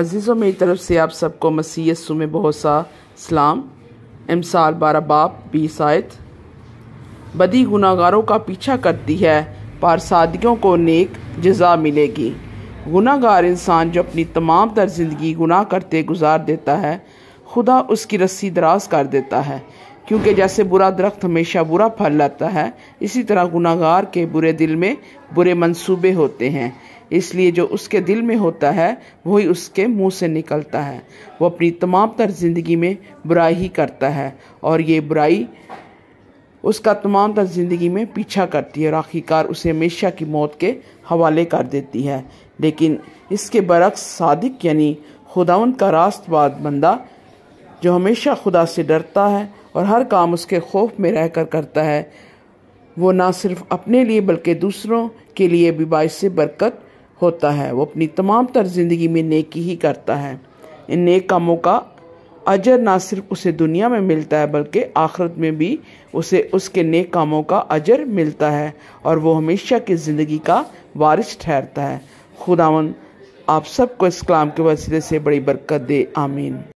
अजीज़ों मेरी तरफ से आप सबको मसीह यसु में बहुत सा सलाम एमसाल बार बाप बी आयत बदी गुनागारों का पीछा करती है पारसादियों को नेक जजा मिलेगी गुनागार इंसान जो अपनी तमाम तर ज़िंदगी गुनाह करते गुजार देता है खुदा उसकी रस्सी दराज कर देता है क्योंकि जैसे बुरा दरख्त हमेशा बुरा फल लाता है इसी तरह गुनागार के बुरे दिल में बुरे मंसूबे होते हैं इसलिए जो उसके दिल में होता है वही उसके मुंह से निकलता है वो अपनी तमाम तर ज़िंदगी में बुराई ही करता है और ये बुराई उसका तमाम तर ज़िंदगी में पीछा करती है और आखिरकार उसे हमेशा की मौत के हवाले कर देती है लेकिन इसके बरक्स सादिक यानी खुदावन का रास्तवाद बंदा जो हमेशा खुदा से डरता है और हर काम उसके खौफ में रह कर करता है वो ना सिर्फ अपने लिए बल्कि दूसरों के लिए भी बायस बरकत होता है वो अपनी तमाम तर ज़िंदगी में नेकी ही करता है इन नेक कामों का अजर ना सिर्फ उसे दुनिया में मिलता है बल्कि आखरत में भी उसे उसके नेक कामों का अजर मिलता है और वो हमेशा की ज़िंदगी का वारिस ठहरता है खुदावन आप सबको इस कलाम के वसीले से बड़ी बरकत दे आमीन